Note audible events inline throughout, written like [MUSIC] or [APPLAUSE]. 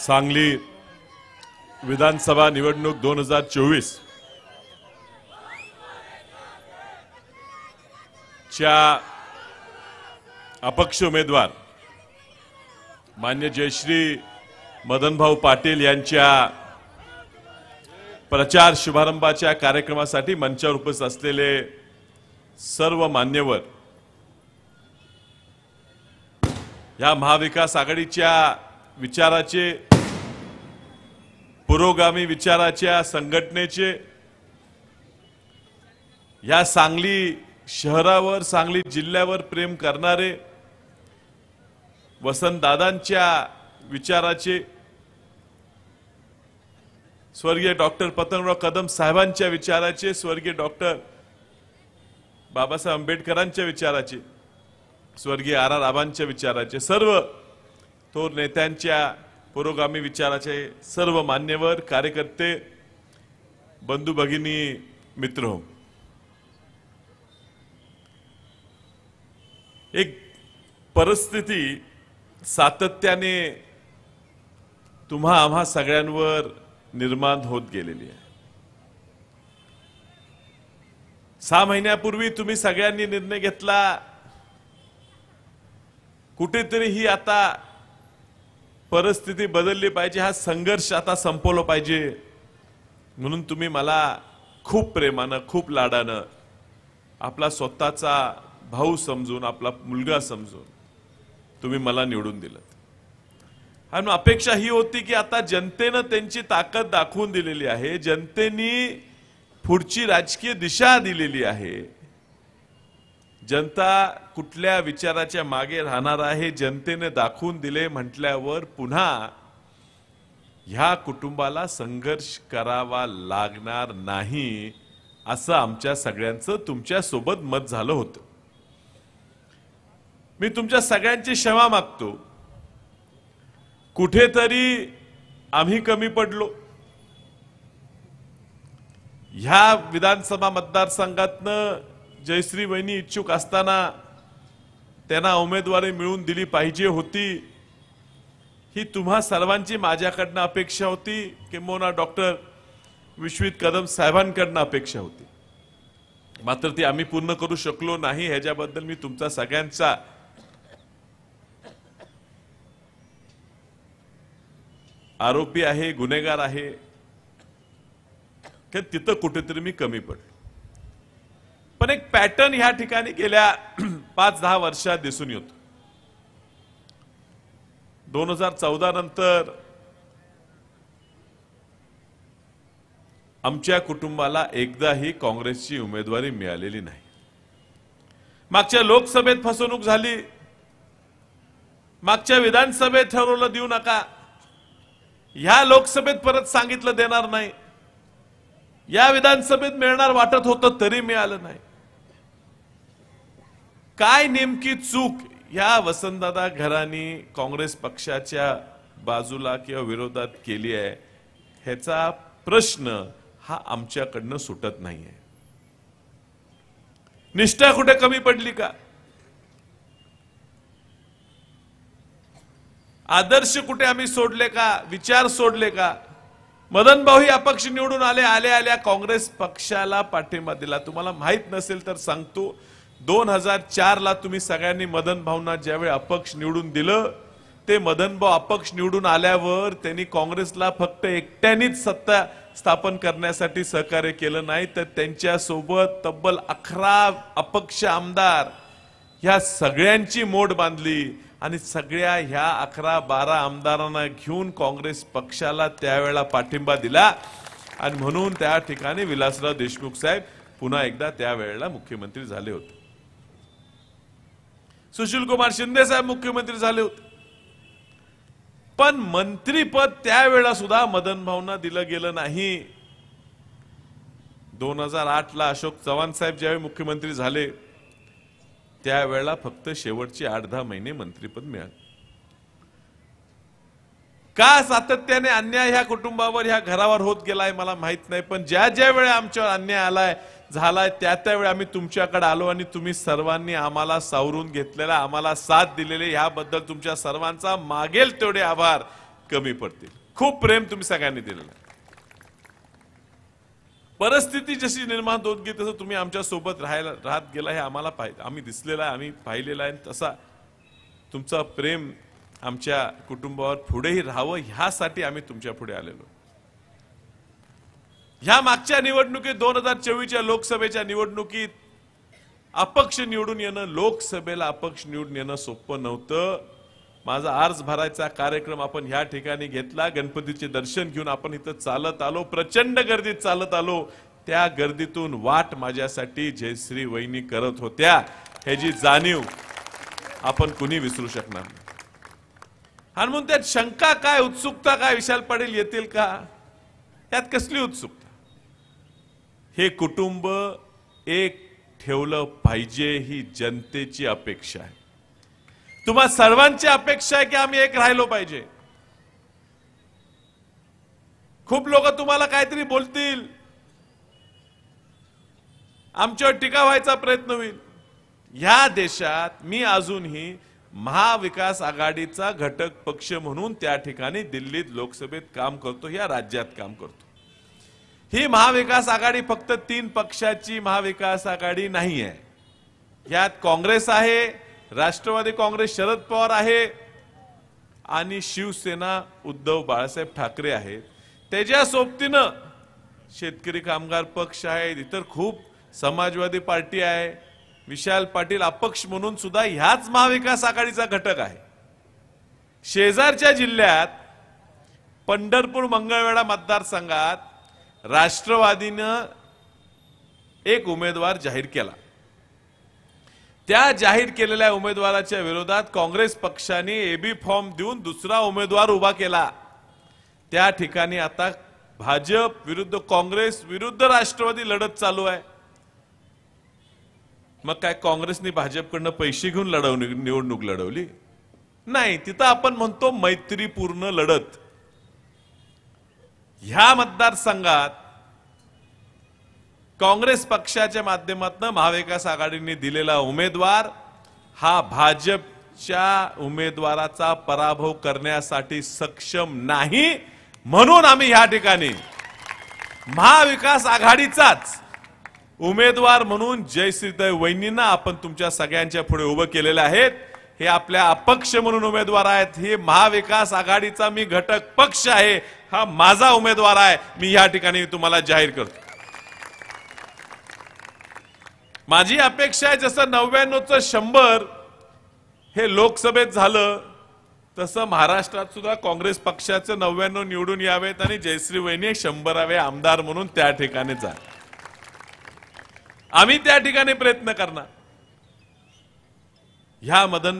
सांगली विधानसभा निवडणूक दोन हजार चोवीस च्या अपक्ष उमेदवार मान्य जयश्री मदनभाऊ पाटील यांच्या प्रचार शुभारंभाच्या कार्यक्रमासाठी मंचावर उपस्थित असलेले सर्व मान्यवर या महाविकास आघाडीच्या विचाराचे पुरोगामी विचाराच्या संघटनेचे या सांगली शहरावर सांगली जिल्ह्यावर प्रेम करणारे वसंतदादांच्या विचाराचे स्वर्गीय डॉक्टर पतनराव कदम साहेबांच्या विचाराचे स्वर्गीय डॉक्टर बाबासाहेब आंबेडकरांच्या विचाराचे स्वर्गीय आर आर आबांच्या विचाराचे सर्व थोर नेत्यांच्या पुरोगामी विचाराचे सर्व मान्यवर कार्यकर्ते बंधू भगिनी मित्र हो एक परिस्थिती सातत्याने तुम्हा आम्हा सगळ्यांवर निर्माण होत गेलेली आहे सहा महिन्यापूर्वी तुम्ही सगळ्यांनी निर्णय घेतला कुठेतरी ही आता परिस्थिती बदलली पाहिजे हा संघर्ष आता संपवला पाहिजे म्हणून तुम्ही मला खूप प्रेमानं खूप लाडानं आपला स्वतःचा भाऊ समजून आपला मुलगा समजून तुम्ही मला निवडून दिलं आणि अपेक्षा ही होती की आता जनतेनं त्यांची ताकद दाखवून दिलेली आहे जनतेनी पुढची राजकीय दिशा दिलेली आहे जनता कुठल्या विचाराच्या मागे राहणार आहे जनतेने दाखवून दिले म्हटल्यावर पुन्हा ह्या कुटुंबाला संघर्ष करावा लागणार नाही असं आमच्या सगळ्यांचं तुमच्या सोबत मत झालं होतं मी तुमच्या सगळ्यांची क्षमा मागतो कुठेतरी आम्ही कमी पडलो ह्या विधानसभा मतदारसंघातनं जयश्री वहिनी इच्छुक असताना त्यांना उमेदवारी मिळून दिली पाहिजे होती ही तुम्हा सर्वांची माझ्याकडनं अपेक्षा होती किंबहुना डॉक्टर विश्वित कदम साहेबांकडनं अपेक्षा होती मात्र ती आम्ही पूर्ण करू शकलो नाही ह्याच्याबद्दल मी तुमचा सगळ्यांचा आरोपी आहे गुन्हेगार आहे की तिथं कुठेतरी मी कमी पडलो पण एक पॅटर्न ह्या ठिकाणी गेल्या [CLEARS THROAT] पाच दहा वर्षात दिसून येतो दोन हजार चौदा नंतर आमच्या कुटुंबाला एकदाही काँग्रेसची उमेदवारी मिळालेली नाही मागच्या लोकसभेत फसवणूक झाली मागच्या विधानसभेत ठरवलं देऊ नका ह्या लोकसभेत परत सांगितलं देणार नाही या विधानसभेत मिळणार वाटत होतं तरी मिळालं नाही काय नेमकी चूक या वसंतदादा घरांनी काँग्रेस पक्षाच्या बाजूला किंवा विरोधात केली आहे ह्याचा प्रश्न हा आमच्याकडनं सुटत नाही आहे निष्ठा कुठे कमी पडली का आदर्श कुठे आम्ही सोडले का विचार सोडले का मदन भाऊ ही अपक्ष निवडून आले आले आल्या काँग्रेस पक्षाला पाठिंबा दिला तुम्हाला माहीत नसेल तर सांगतो दोन हजार ला तुम्ही सगळ्यांनी मदन भाऊंना ज्यावेळी अपक्ष निवडून दिलं ते मदन भाऊ अपक्ष निवडून आल्यावर त्यांनी काँग्रेसला फक्त एकट्यानेच सत्ता स्थापन करण्यासाठी सहकार्य केलं नाही तर त्यांच्यासोबत तब्बल अकरा अपक्ष आमदार ह्या सगळ्यांची मोड बांधली आणि सगळ्या ह्या अकरा बारा आमदारांना घेऊन काँग्रेस पक्षाला त्यावेळेला पाठिंबा दिला आणि म्हणून त्या ठिकाणी विलासराव देशमुख साहेब पुन्हा एकदा त्यावेळेला मुख्यमंत्री झाले होते कुमार शिंदे साहेब मुख्यमंत्री झाले होते पण मंत्रीपद त्यावेळा सुद्धा मदन भाऊंना दिलं गेलं नाही दोन हजार आठ ला अशोक चव्हाण साहेब ज्यावेळी मुख्यमंत्री झाले त्यावेळेला फक्त शेवटचे आठ दहा महिने मंत्रीपद मिळाले का सातत्याने अन्याय ह्या कुटुंबावर ह्या घरावर होत गेलाय मला माहित नाही पण ज्या ज्या वेळा आमच्यावर अन्याय आलाय झालाय त्या त्यावेळी आम्ही तुमच्याकडे आलो आणि तुम्ही सर्वांनी आम्हाला सावरून घेतलेला आम्हाला साथ दिलेले ह्याबद्दल तुमच्या सर्वांचा मागेल तेवढे आभार कमी पडतील खूप प्रेम तुम्ही सगळ्यांनी दिलेलं परिस्थिती जशी निर्माण होत गेली तसं तुम्ही आमच्या सोबत राहायला राहत गेला हे आम्हाला पाहिजे आम्ही दिसलेला आहे आम्ही पाहिलेला आहे तसा तुमचा प्रेम आमच्या कुटुंबावर पुढेही राहावं ह्यासाठी आम्ही तुमच्या पुढे आलेलो ह्या मागच्या निवडणुकीत दोन हजार चोवीसच्या लोकसभेच्या निवडणुकीत अपक्ष निवडून येणं लोकसभेला अपक्ष निवडून येणं सोपं नव्हतं माझा अर्ज भरायचा कार्यक्रम आपण ह्या ठिकाणी घेतला गणपतीचे दर्शन घेऊन आपण इथं चालत आलो प्रचंड गर्दीत चालत आलो त्या गर्दीतून वाट माझ्यासाठी जयश्री वहिनी करत होत्या ह्याची जाणीव आपण कुणी विसरू शकणार आणि म्हणून त्यात शंका काय उत्सुकता काय विशाल पाटील येतील का त्यात कसली उत्सुकता हे कुटुंब एक ठेवलं पाहिजे ही जनतेची अपेक्षा आहे तुम्हा सर्वांची अपेक्षा आहे की आम्ही एक राहिलो पाहिजे खूप लोक तुम्हाला काहीतरी बोलतील आमच्यावर टीका व्हायचा प्रयत्न होईल ह्या देशात मी अजूनही महाविकास आघाडीचा घटक पक्ष म्हणून त्या ठिकाणी दिल्लीत लोकसभेत काम करतो या राज्यात काम करतो ही महाविकास आघाडी फक्त तीन पक्षाची महाविकास आघाडी नाही आहे यात काँग्रेस आहे राष्ट्रवादी काँग्रेस शरद पवार आहे आणि शिवसेना उद्धव बाळासाहेब ठाकरे आहेत त्याच्या सोबतीनं शेतकरी कामगार पक्ष आहेत इतर खूप समाजवादी पार्टी आहे विशाल पाटील अपक्ष म्हणून सुद्धा ह्याच महाविकास आघाडीचा घटक आहे शेजारच्या जिल्ह्यात पंढरपूर मंगळवेढा मतदारसंघात राष्ट्रवादीनं एक उमेदवार जाहीर केला त्या जाहीर केलेल्या उमेदवाराच्या विरोधात काँग्रेस पक्षाने एबी फॉर्म देऊन दुसरा उमेदवार उभा केला त्या ठिकाणी आता भाजप विरुद्ध काँग्रेस विरुद्ध राष्ट्रवादी लढत चालू आहे मग काय काँग्रेसने भाजपकडनं पैसे घेऊन लढवणी निवडणूक लढवली नाही तिथं आपण म्हणतो मैत्रीपूर्ण लढत ह्या मतदारसंघात काँग्रेस पक्षाच्या माध्यमातून महाविकास आघाडीने दिलेला उमेदवार हा भाजपच्या उमेदवाराचा पराभव करण्यासाठी सक्षम नाही म्हणून आम्ही ह्या ठिकाणी महाविकास आघाडीचाच उमेदवार म्हणून जयश्रीताई वैनींना आपण तुमच्या सगळ्यांच्या पुढे उभं केलेलं आहेत हे आपल्या अपक्ष म्हणून उमेदवार आहेत हे महाविकास आघाडीचा मी घटक पक्ष आहे हा माझा उमेदवार आहे मी या ठिकाणी तुम्हाला जाहीर करतो माझी अपेक्षा आहे जसं नव्याण्णवचं शंभर हे लोकसभेत झालं तसं महाराष्ट्रात सुद्धा काँग्रेस पक्षाचं नव्याण्णव निवडून यावेत आणि जयश्री वहिनी शंभरावे आमदार म्हणून त्या ठिकाणी जा आम्ही त्या ठिकाणी प्रयत्न करणार ह्या मदन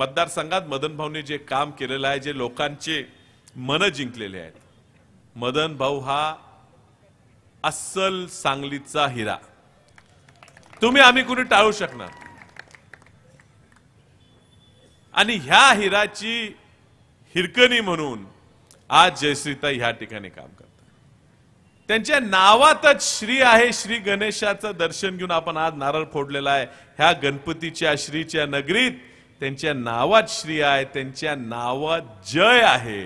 मतदारसंघात मदन भाऊने जे काम केलेलं आहे जे लोकांचे मन जिंकलेले आहेत मदन भाऊ हा अस्सल सांगलीचा हिरा तुम्ही आम्ही कुणी टाळू शकणार आणि ह्या हिराची हिरकणी म्हणून आज जयश्रीता ह्या ठिकाणी काम करतात त्यांच्या नावातच श्री आहे श्री गणेशाचं दर्शन घेऊन आपण आज नारळ फोडलेला आहे ह्या गणपतीच्या श्रीच्या नगरीत त्यांच्या नावात श्री आहे त्यांच्या नावात जय आहे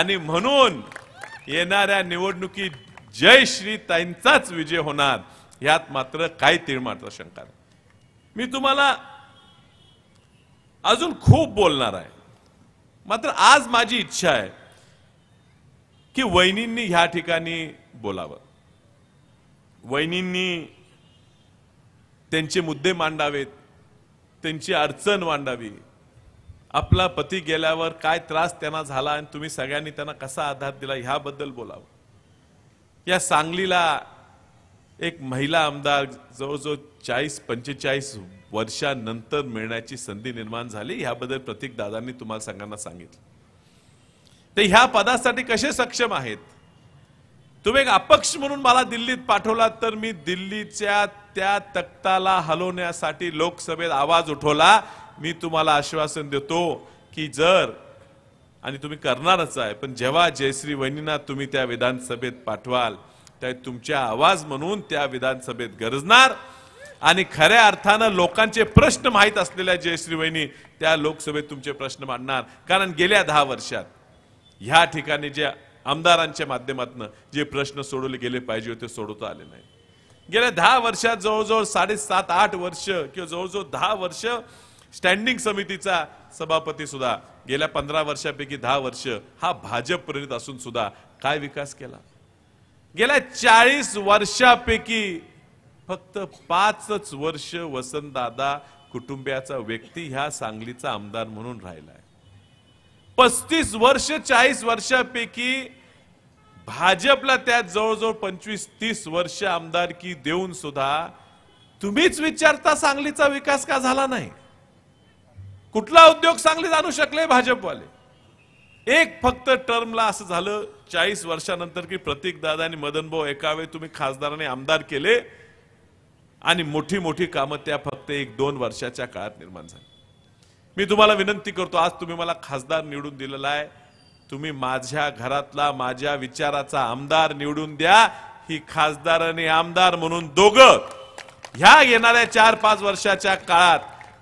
आणि म्हणून येणाऱ्या निवडणुकीत जय श्री त्यांचाच विजय होणार ह्यात मात्र काय तिळमात्र शंका मी तुम्हाला अजून खूप बोलणार आहे मात्र आज माझी इच्छा आहे की वहिनींनी ह्या ठिकाणी बोलावं वहिनींनी त्यांचे मुद्दे मांडावेत त्यांची अडचण मांडावी आपला पती गेल्यावर काय त्रास त्यांना झाला आणि तुम्ही सगळ्यांनी त्यांना कसा आधार दिला ह्याबद्दल बोलावं या सांगलीला एक महिला आमदार जवळजवळ चाळीस पंचेचाळीस वर्षानंतर मिळण्याची संधी निर्माण झाली ह्याबद्दल प्रतीक दादांनी तुम्हाला सगळ्यांना सांगितलं ते ह्या पदासाठी कसे सक्षम आहेत तुम्ही एक अपक्ष म्हणून मला दिल्लीत पाठवलात तर मी दिल्लीच्या त्या तक्ताला हलवण्यासाठी लोकसभेत आवाज उठवला मी तुम्हाला आश्वासन देतो की जर आणि तुम्ही करणारच आहे पण जेव्हा जयश्री वहिनींना तुम्ही त्या विधानसभेत पाठवाल त्या तुमच्या आवाज म्हणून त्या विधानसभेत गरजणार आणि खऱ्या अर्थानं लोकांचे प्रश्न माहीत असलेल्या जयश्री वहिनी त्या लोकसभेत तुमचे प्रश्न मांडणार कारण गेल्या दहा वर्षात ह्या ठिकाणी ज्या आमदारांच्या माध्यमातून जे प्रश्न सोडवले गेले पाहिजे होते सोडवता आले नाही गेल्या दहा वर्षात जवळजवळ साडेसात आठ वर्ष किंवा जवळजवळ दहा वर्ष स्टँडिंग समितीचा सभापती सुद्धा गेल्या पंधरा वर्षापैकी दहा वर्ष हा भाजप प्रेरित असून सुद्धा काय विकास केला गेल्या चाळीस वर्षापैकी फक्त पाचच वर्ष वसंतदादा कुटुंबियाचा व्यक्ती ह्या सांगलीचा आमदार म्हणून राहिलाय पस्तीस वर्ष चाळीस वर्षापैकी भाजपला त्यात जवळजवळ पंचवीस तीस वर्ष आमदारकी देऊन सुद्धा तुम्हीच विचारता सांगलीचा विकास का झाला नाही कुठला उद्योग सांगलीत आणू शकले भाजपवाले एक फक्त टर्मला असं झालं चाळीस वर्षानंतर की दादा आणि मदन एका वेळ तुम्ही खासदाराने आमदार केले आणि मोठी मोठी कामं त्या फक्त एक दोन वर्षाच्या काळात निर्माण झाली मी तुम्हाला विनंती करतो आज तुम्ही मला खासदार निवडून दिलेला आहे तुम्ही माझ्या घरातला माझ्या विचाराचा आमदार निवडून द्या ही खासदार आणि आमदार म्हणून दोघं ह्या येणाऱ्या चार पाच वर्षाच्या काळात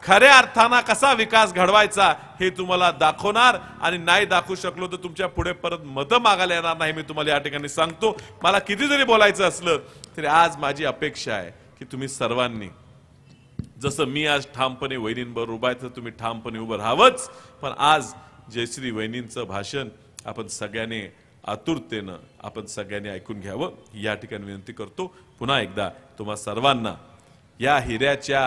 खऱ्या अर्थानं कसा विकास घडवायचा हे तुम्हाला दाखवणार आणि नाही दाखवू शकलो तर तुमच्या पुढे परत मतं मागायला येणार नाही मी तुम्हाला या ठिकाणी सांगतो मला किती जरी बोलायचं असलं तरी आज माझी अपेक्षा आहे की तुम्ही सर्वांनी जसं मी आज ठामपणे वहिनींबरोबर उभा आहे तर तुम्ही ठामपणे उभं राहावंच पण आज जयश्री वहिनींचं भाषण आपण सगळ्यांनी आतुरतेनं आपण सगळ्यांनी ऐकून घ्यावं या ठिकाणी विनंती करतो पुन्हा एकदा तुम्हा सर्वांना या हिऱ्याच्या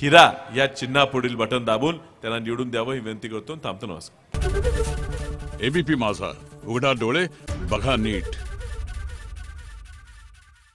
हिरा या चिन्हा पुढील बटन दाबून त्यांना निवडून द्यावं ही विनंती करतो थांबतो नमस्कार एबीपी माझा उघडा डोळे बघा नीट